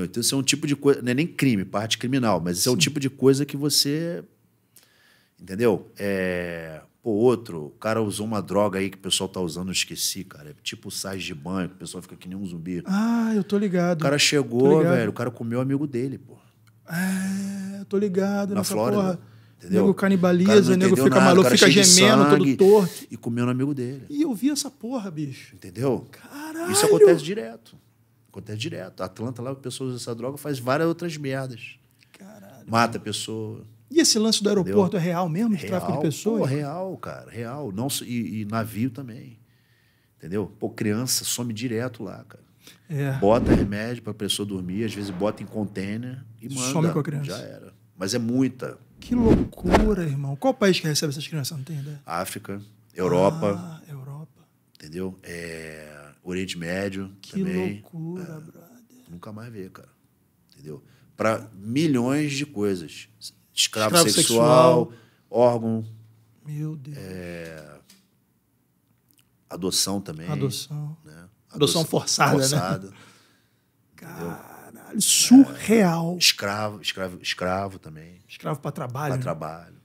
Então, isso é um tipo de coisa, não é nem crime, parte criminal, mas isso Sim. é um tipo de coisa que você. Entendeu? É. Pô, outro, o cara usou uma droga aí que o pessoal tá usando, eu esqueci, cara. É tipo sais de banho, que o pessoal fica que nem um zumbi. Ah, eu tô ligado. O cara chegou, velho, o cara comeu o amigo dele, pô. É, eu tô ligado Na Flórida. Porra. Entendeu? Nego canibaliza, o nego fica nada, maluco, fica gemendo, sangue, todo torto. E comeu no amigo dele. E eu vi essa porra, bicho. Entendeu? Caralho. Isso acontece direto. Acontece direto. Atlanta, lá, pessoas usa essa droga, faz várias outras merdas. Caralho. Mata a pessoa. E esse lance do aeroporto Entendeu? é real mesmo? De real, é tráfico de pessoas? Pô, real, cara. Real. Não, e, e, navio também. Entendeu? Pô, criança some direto lá, cara. É. Bota remédio pra pessoa dormir, às vezes bota em container e manda. Some com a criança. Já era. Mas é muita. Que loucura, irmão. Qual país que recebe essas crianças? Não tem ideia. África, Europa. Ah, Europa. Entendeu? É Oriente Médio que também. Que loucura, é, brother. Nunca mais vê, cara. Entendeu? Para milhões de coisas. Escravo, Escravo sexual, sexual, órgão. Meu Deus. É, adoção também. Adoção. Né? Adoção, adoção forçada, né? forçada, né? Caralho, surreal. É, escravo, escravo, escravo também. Escravo para trabalho. Para né? trabalho.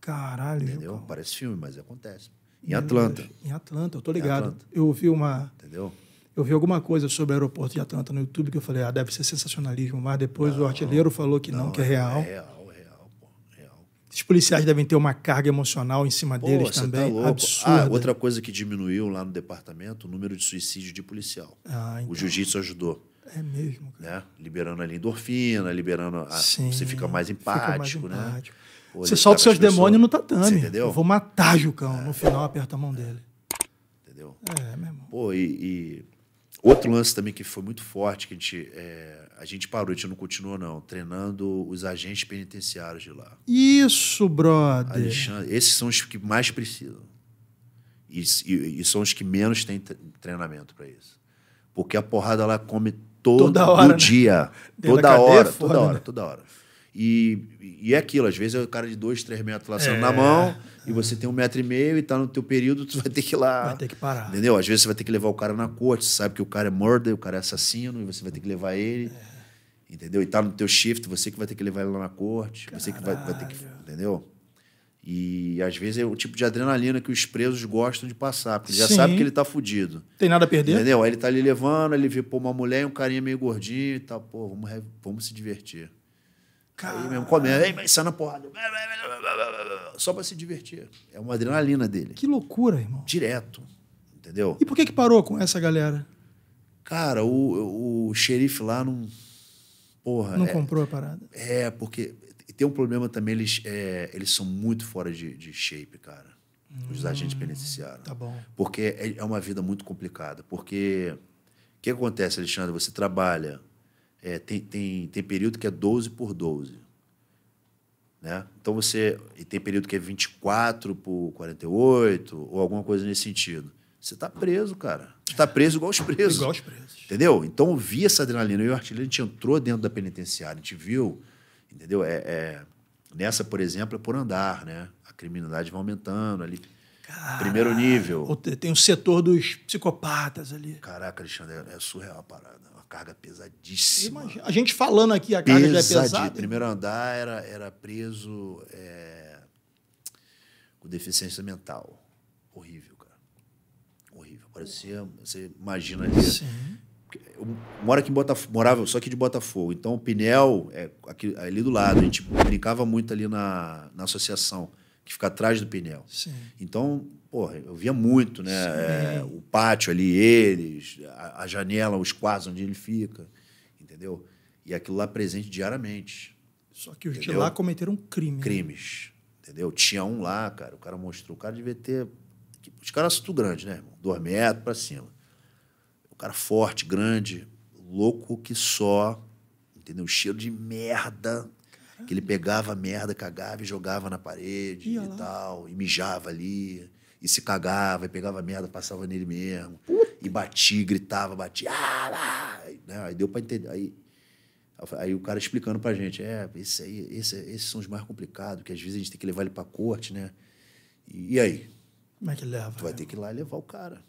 Caralho, Entendeu? Parece filme, mas acontece. Em Atlanta. Em Atlanta, eu tô ligado. Eu ouvi uma. Entendeu? Eu vi alguma coisa sobre o aeroporto de Atlanta no YouTube que eu falei, ah, deve ser sensacionalismo, mas depois não, o artilheiro falou que não, não que é real. É real, é real, pô, é real. Os policiais devem ter uma carga emocional em cima pô, deles tá também. Tá Absurda. Ah, outra coisa que diminuiu lá no departamento, o número de suicídio de policial. Ah, então. O jiu-jitsu ajudou. É mesmo, cara. Né? Liberando ali endorfina, liberando. A... Sim, você fica mais empático, fica mais empático. né? Você solta tá os seus demônios no tatame. Você entendeu? Eu vou matar Jucão. É. No final, aperta a mão dele. Entendeu? É, meu irmão. Pô, e, e, outro lance também que foi muito forte, que a gente, é, a gente parou, a gente não continuou, não, treinando os agentes penitenciários de lá. Isso, brother. Alexandre, esses são os que mais precisam. E, e, e são os que menos têm treinamento para isso. Porque a porrada lá come todo toda hora, né? dia. Né? Toda, é hora, cadeia, toda, foda, hora né? toda hora, toda hora. E, e é aquilo, às vezes é o cara de dois, três metros lá é. na mão, e você tem um metro e meio e tá no teu período, tu vai ter que ir lá. Vai ter que parar. Entendeu? Às vezes você vai ter que levar o cara na corte, você sabe que o cara é murder, o cara é assassino, e você vai ter que levar ele. É. Entendeu? E tá no teu shift, você que vai ter que levar ele lá na corte, Caralho. você que vai, vai ter que. Entendeu? E às vezes é o tipo de adrenalina que os presos gostam de passar, porque já sabe que ele tá fudido. Tem nada a perder? Entendeu? Aí ele tá ali levando, ele vê, pô, uma mulher e um carinha meio gordinho e tal, pô, vamos, vamos se divertir. Aí mesmo comendo, aí, saindo na porrada. Só para se divertir. É uma adrenalina dele. Que loucura, irmão. Direto. Entendeu? E por que, que parou com essa galera? Cara, o, o xerife lá não. Porra. Não é, comprou a parada. É, porque tem um problema também, eles, é, eles são muito fora de, de shape, cara. Hum, os agentes penitenciários. Tá bom. Porque é, é uma vida muito complicada. Porque o que acontece, Alexandre? Você trabalha é, tem, tem, tem período que é 12 por 12. Né? Então você. E tem período que é 24 por 48, ou alguma coisa nesse sentido. Você está preso, cara. Você está preso igual os presos. Igual os presos. Entendeu? Então eu vi essa adrenalina. E o artilheiro, a gente entrou dentro da penitenciária, a gente viu. Entendeu? É, é nessa, por exemplo, é por andar, né? A criminalidade vai aumentando ali. primeiro nível. Tem o setor dos psicopatas ali. Caraca, Alexandre, é, é surreal a parada carga pesadíssima. Imagina, a gente falando aqui, a carga já é pesada. Primeiro andar era, era preso é, com deficiência mental. Horrível, cara. Horrível. Parecia, você imagina ali. Sim. Eu moro aqui em Botafogo, morava só aqui de Botafogo. Então, o Pinel é aqui, ali do lado. A gente brincava muito ali na, na associação que fica atrás do pneu. Sim. Então, porra, eu via muito, né? É, o pátio ali, eles, a, a, janela, os quais onde ele fica, entendeu? E aquilo lá presente diariamente. Só que os entendeu? de lá cometeram né? crimes. crime. Crimes, né? entendeu? Tinha um lá, cara, o cara mostrou, o cara devia ter... Os caras são tudo grande, né, irmão? Dois metros pra cima. O cara forte, grande, louco que só, entendeu? Cheiro de merda, que ele pegava merda, cagava e jogava na parede e tal, e mijava ali, e se cagava, e pegava merda, passava nele mesmo. Puta. E batia, gritava, batia. Ah, lá! Né? Aí deu para entender. Aí, aí o cara explicando pra gente, é, esse aí, esse, esses são os mais complicados, que às vezes a gente tem que levar ele pra corte, né? E, e aí? Como é que leva? Tu vai ter né? que ir lá e levar o cara.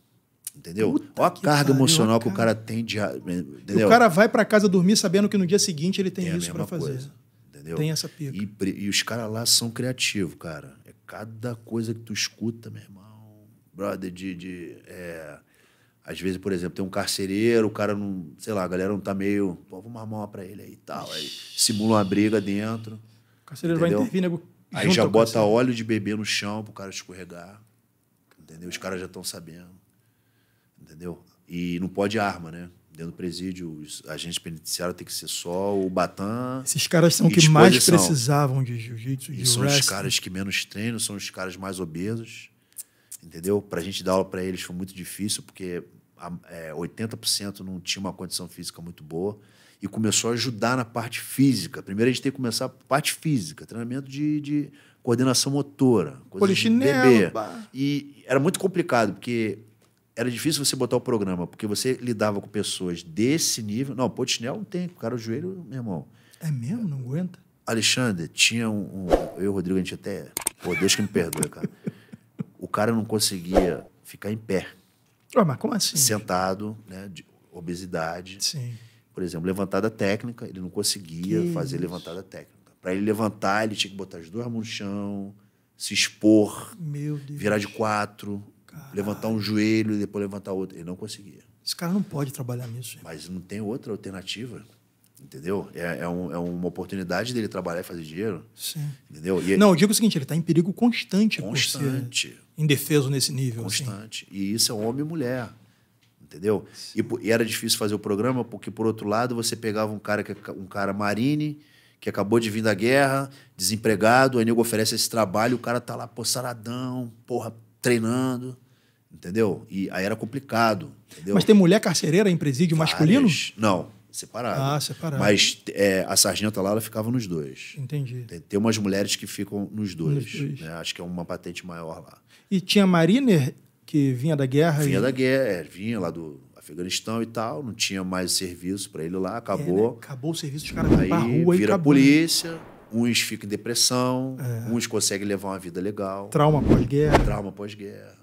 Entendeu? Olha a carga pariu, emocional que o cara tem de. Entendeu? o cara vai para casa dormir sabendo que no dia seguinte ele tem, tem é isso para fazer. Coisa entendeu? Tem essa pica. E, e os caras lá são criativos, cara. É cada coisa que tu escuta, meu irmão. Brother, de. de é... Às vezes, por exemplo, tem um carcereiro, o cara não. Sei lá, a galera não tá meio. Pô, vamos armar uma pra ele aí e tal. Aí simula uma briga dentro. O carcereiro entendeu? vai intervir, né? Aí já bota óleo de bebê no chão pro cara escorregar. Entendeu? Os caras já estão sabendo. Entendeu? E não pode arma, né? Dentro do presídio, os agentes penitenciários tem que ser só o Batan. Esses caras são que mais precisavam de jiu-jitsu. E de são wrestling. os caras que menos treinam, são os caras mais obesos. Entendeu? Para a gente dar aula para eles foi muito difícil, porque 80% é, não tinha uma condição física muito boa. E começou a ajudar na parte física. Primeiro a gente tem que começar a parte física, treinamento de, de coordenação motora, coisa Polichinelo, de bebê. E era muito complicado, porque era difícil você botar o programa, porque você lidava com pessoas desse nível. Não, Potinel não tem, o cara o joelho, meu irmão. É mesmo? Não aguenta? Alexandre, tinha um. um eu e o Rodrigo, a gente até. Pô, Deus que me perdoe, cara. O cara não conseguia ficar em pé. Ué, ah, mas como assim? Sentado, né? De obesidade. Sim. Por exemplo, levantada técnica, ele não conseguia que fazer isso? levantada técnica. Para ele levantar, ele tinha que botar as duas mãos no chão, se expor, virar de quatro Caralho. Levantar um joelho e depois levantar outro. Ele não conseguia. Esse cara não pode trabalhar nisso. Mas não tem outra alternativa. Entendeu? É, é, um, é, uma oportunidade dele trabalhar e fazer dinheiro. Sim. Entendeu? E não, eu digo o seguinte: ele está em perigo constante. Constante. indefeso nesse nível. Assim. Constante. Assim. E isso é homem e mulher. Entendeu? E, e, era difícil fazer o programa porque, por outro lado, você pegava um cara, que, é um cara marine, que acabou de vir da guerra, desempregado, o nego oferece esse trabalho, o cara tá lá, pô, saradão, porra, treinando. Entendeu? E aí era complicado. Entendeu? Mas tem mulher carcereira em presídio Várias. masculino? Não, separado. Ah, separado. Mas é, a sargenta lá, ela ficava nos dois. Entendi. Tem, tem umas mulheres que ficam nos dois. Nos dois. Né? Acho que é uma patente maior lá. E tinha mariner que vinha da guerra? Vinha e... da guerra, é, vinha lá do Afeganistão e tal, não tinha mais serviço para ele lá, acabou. É, né? Acabou o serviço, os caras vão pra rua vira e acabou. polícia, uns ficam em depressão, é. uns conseguem levar uma vida legal. Trauma pós-guerra. Trauma pós-guerra